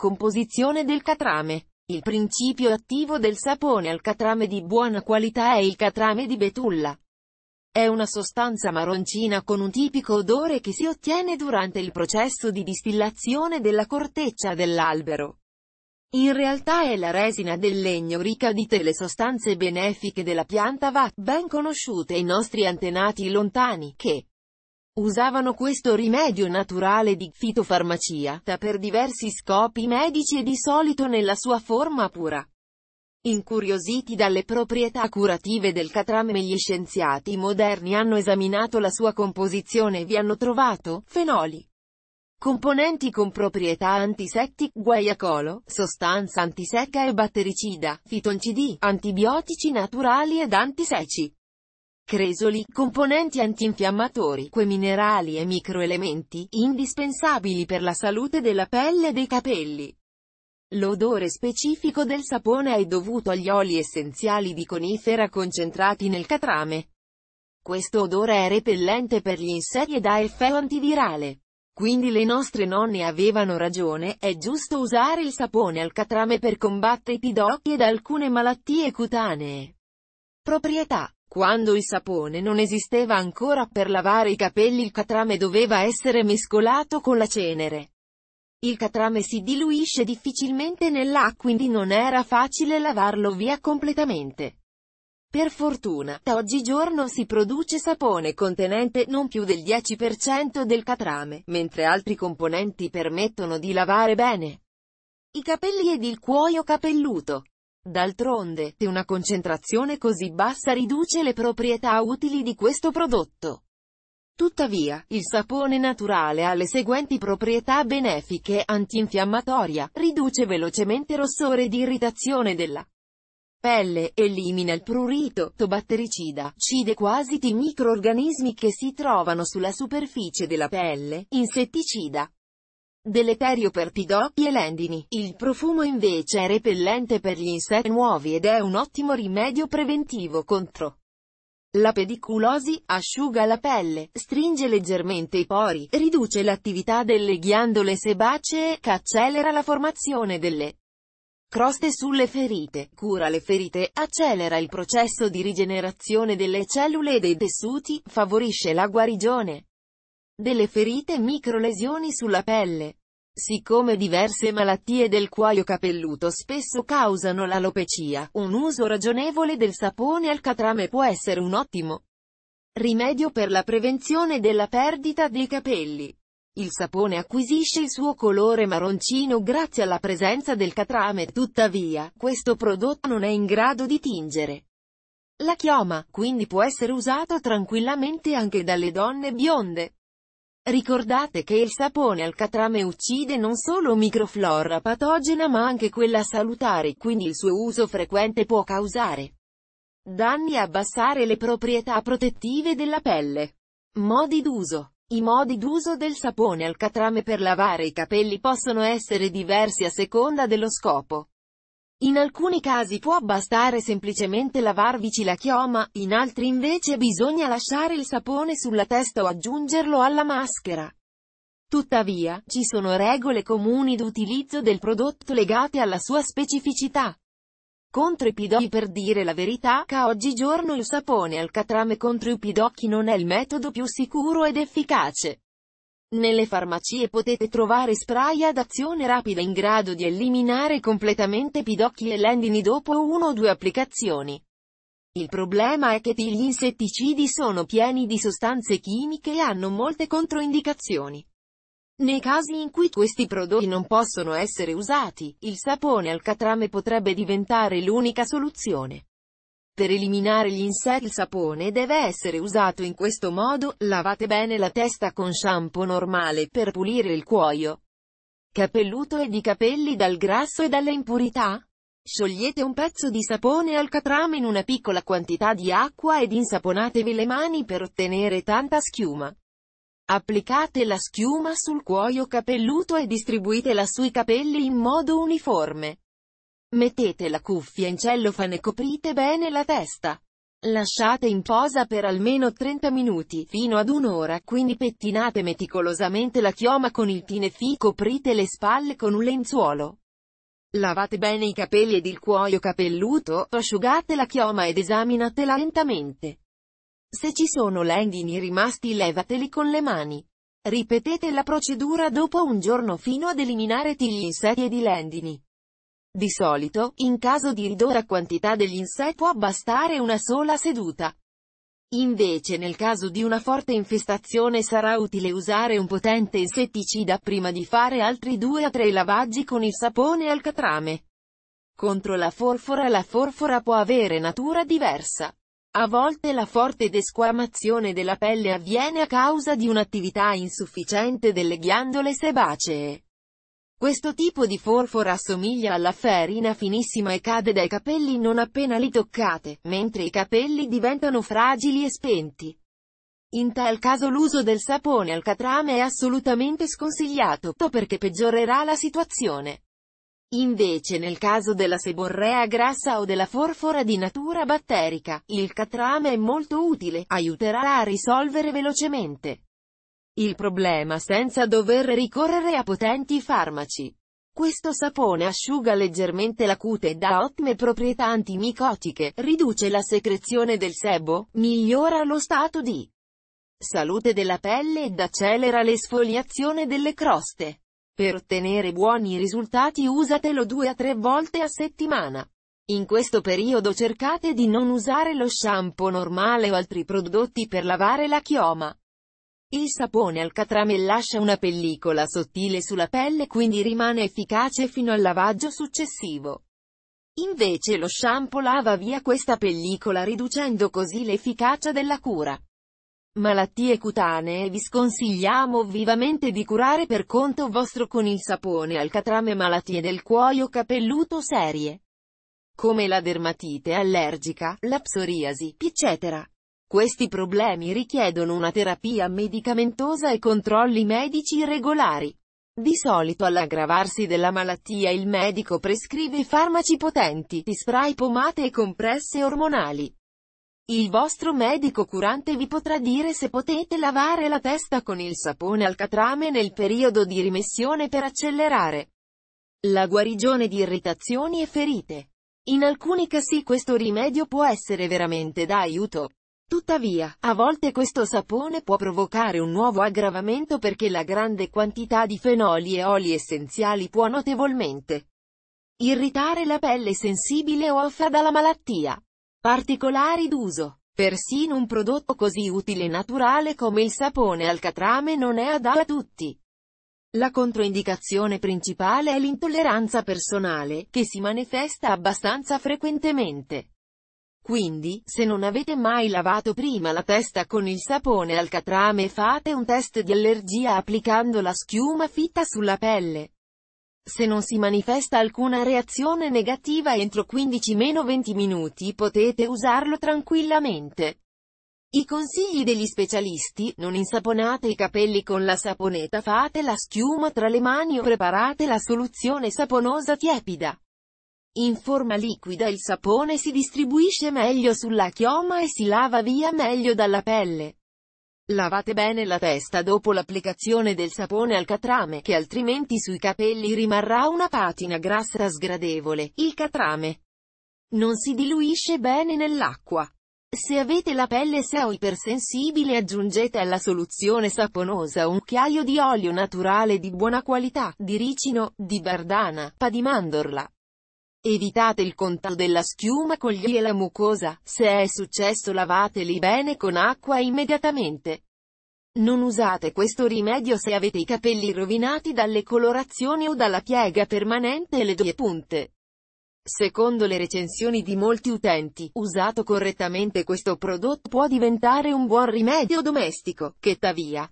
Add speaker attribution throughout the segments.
Speaker 1: Composizione del catrame. Il principio attivo del sapone al catrame di buona qualità è il catrame di betulla. È una sostanza marroncina con un tipico odore che si ottiene durante il processo di distillazione della corteccia dell'albero. In realtà è la resina del legno ricca di tele sostanze benefiche della pianta va ben conosciute ai nostri antenati lontani, che, Usavano questo rimedio naturale di fitofarmacia per diversi scopi medici e di solito nella sua forma pura. Incuriositi dalle proprietà curative del catrame gli scienziati moderni hanno esaminato la sua composizione e vi hanno trovato, fenoli, componenti con proprietà antisettic, guaiacolo, sostanza antisecca e battericida, fitoncidi, antibiotici naturali ed antiseci cresoli, componenti antinfiammatori, quei minerali e microelementi, indispensabili per la salute della pelle e dei capelli. L'odore specifico del sapone è dovuto agli oli essenziali di conifera concentrati nel catrame. Questo odore è repellente per gli insetti ed ha effetto antivirale. Quindi le nostre nonne avevano ragione, è giusto usare il sapone al catrame per combattere i pidocchi ed alcune malattie cutanee. Proprietà quando il sapone non esisteva ancora per lavare i capelli il catrame doveva essere mescolato con la cenere. Il catrame si diluisce difficilmente nell'acqua quindi non era facile lavarlo via completamente. Per fortuna, oggigiorno si produce sapone contenente non più del 10% del catrame, mentre altri componenti permettono di lavare bene i capelli ed il cuoio capelluto. D'altronde, una concentrazione così bassa riduce le proprietà utili di questo prodotto. Tuttavia, il sapone naturale ha le seguenti proprietà benefiche, antinfiammatoria, riduce velocemente rossore di irritazione della pelle, elimina il prurito, battericida, cide quasi i microorganismi che si trovano sulla superficie della pelle, insetticida, deleterio per pidocchi e lendini. Il profumo invece è repellente per gli insetti nuovi ed è un ottimo rimedio preventivo contro la pediculosi, asciuga la pelle, stringe leggermente i pori, riduce l'attività delle ghiandole sebacee, accelera la formazione delle croste sulle ferite, cura le ferite, accelera il processo di rigenerazione delle cellule e dei tessuti, favorisce la guarigione delle ferite microlesioni sulla pelle. Siccome diverse malattie del cuoio capelluto spesso causano l'alopecia, un uso ragionevole del sapone al catrame può essere un ottimo rimedio per la prevenzione della perdita dei capelli. Il sapone acquisisce il suo colore marroncino grazie alla presenza del catrame, tuttavia, questo prodotto non è in grado di tingere la chioma, quindi può essere usato tranquillamente anche dalle donne bionde. Ricordate che il sapone al catrame uccide non solo microflora patogena ma anche quella salutare, quindi il suo uso frequente può causare danni e abbassare le proprietà protettive della pelle. Modi d'uso i modi d'uso del sapone al catrame per lavare i capelli possono essere diversi a seconda dello scopo. In alcuni casi può bastare semplicemente lavarvici la chioma, in altri invece bisogna lasciare il sapone sulla testa o aggiungerlo alla maschera. Tuttavia, ci sono regole comuni d'utilizzo del prodotto legate alla sua specificità. Contro i pidocchi per dire la verità, ca oggigiorno il sapone al catrame contro i pidocchi non è il metodo più sicuro ed efficace. Nelle farmacie potete trovare spray ad azione rapida in grado di eliminare completamente pidocchi e lendini dopo uno o due applicazioni. Il problema è che gli insetticidi sono pieni di sostanze chimiche e hanno molte controindicazioni. Nei casi in cui questi prodotti non possono essere usati, il sapone al catrame potrebbe diventare l'unica soluzione. Per eliminare gli insetti il sapone deve essere usato in questo modo, lavate bene la testa con shampoo normale per pulire il cuoio capelluto e di capelli dal grasso e dalle impurità. Sciogliete un pezzo di sapone al catrame in una piccola quantità di acqua ed insaponatevi le mani per ottenere tanta schiuma. Applicate la schiuma sul cuoio capelluto e distribuitela sui capelli in modo uniforme. Mettete la cuffia in cellofane e coprite bene la testa. Lasciate in posa per almeno 30 minuti, fino ad un'ora, quindi pettinate meticolosamente la chioma con il tinefi, coprite le spalle con un lenzuolo. Lavate bene i capelli ed il cuoio capelluto, asciugate la chioma ed esaminatela lentamente. Se ci sono lendini rimasti levateli con le mani. Ripetete la procedura dopo un giorno fino ad eliminare tutti gli insetti ed i lendini. Di solito, in caso di ridotta quantità degli insetti può bastare una sola seduta. Invece nel caso di una forte infestazione sarà utile usare un potente insetticida prima di fare altri due o tre lavaggi con il sapone al catrame. Contro la forfora la forfora può avere natura diversa. A volte la forte desquamazione della pelle avviene a causa di un'attività insufficiente delle ghiandole sebacee. Questo tipo di forfora assomiglia alla ferina finissima e cade dai capelli non appena li toccate, mentre i capelli diventano fragili e spenti. In tal caso l'uso del sapone al catrame è assolutamente sconsigliato, perché peggiorerà la situazione. Invece nel caso della seborrea grassa o della forfora di natura batterica, il catrame è molto utile, aiuterà a risolvere velocemente il problema senza dover ricorrere a potenti farmaci. Questo sapone asciuga leggermente la cute e dà ottime proprietà antimicotiche, riduce la secrezione del sebo, migliora lo stato di salute della pelle ed accelera l'esfoliazione delle croste. Per ottenere buoni risultati usatelo due a tre volte a settimana. In questo periodo cercate di non usare lo shampoo normale o altri prodotti per lavare la chioma. Il sapone al catrame lascia una pellicola sottile sulla pelle quindi rimane efficace fino al lavaggio successivo. Invece lo shampoo lava via questa pellicola riducendo così l'efficacia della cura. Malattie cutanee vi sconsigliamo vivamente di curare per conto vostro con il sapone al catrame malattie del cuoio capelluto serie, come la dermatite allergica, la psoriasi, eccetera. Questi problemi richiedono una terapia medicamentosa e controlli medici regolari. Di solito all'aggravarsi della malattia il medico prescrive farmaci potenti, spray pomate e compresse ormonali. Il vostro medico curante vi potrà dire se potete lavare la testa con il sapone al catrame nel periodo di rimessione per accelerare la guarigione di irritazioni e ferite. In alcuni casi questo rimedio può essere veramente d'aiuto. Tuttavia, a volte questo sapone può provocare un nuovo aggravamento perché la grande quantità di fenoli e oli essenziali può notevolmente irritare la pelle sensibile o affada dalla malattia. Particolari d'uso. Persino un prodotto così utile e naturale come il sapone al catrame non è adatto a tutti. La controindicazione principale è l'intolleranza personale, che si manifesta abbastanza frequentemente. Quindi, se non avete mai lavato prima la testa con il sapone al catrame fate un test di allergia applicando la schiuma fitta sulla pelle. Se non si manifesta alcuna reazione negativa entro 15-20 minuti potete usarlo tranquillamente. I consigli degli specialisti, non insaponate i capelli con la saponetta fate la schiuma tra le mani o preparate la soluzione saponosa tiepida. In forma liquida il sapone si distribuisce meglio sulla chioma e si lava via meglio dalla pelle. Lavate bene la testa dopo l'applicazione del sapone al catrame, che altrimenti sui capelli rimarrà una patina grassa sgradevole. Il catrame non si diluisce bene nell'acqua. Se avete la pelle se o ipersensibile aggiungete alla soluzione saponosa un cucchiaio di olio naturale di buona qualità, di ricino, di bardana, pa di mandorla. Evitate il contatto della schiuma con gli e la mucosa, se è successo lavateli bene con acqua immediatamente. Non usate questo rimedio se avete i capelli rovinati dalle colorazioni o dalla piega permanente e le due punte. Secondo le recensioni di molti utenti, usato correttamente questo prodotto può diventare un buon rimedio domestico, che tuttavia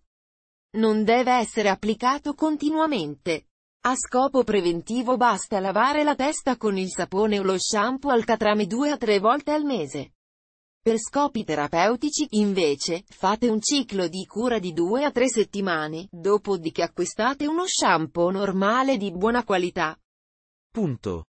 Speaker 1: non deve essere applicato continuamente. A scopo preventivo basta lavare la testa con il sapone o lo shampoo alcatrame 2 a 3 volte al mese. Per scopi terapeutici, invece, fate un ciclo di cura di 2 a 3 settimane, dopodiché acquistate uno shampoo normale di buona qualità. Punto.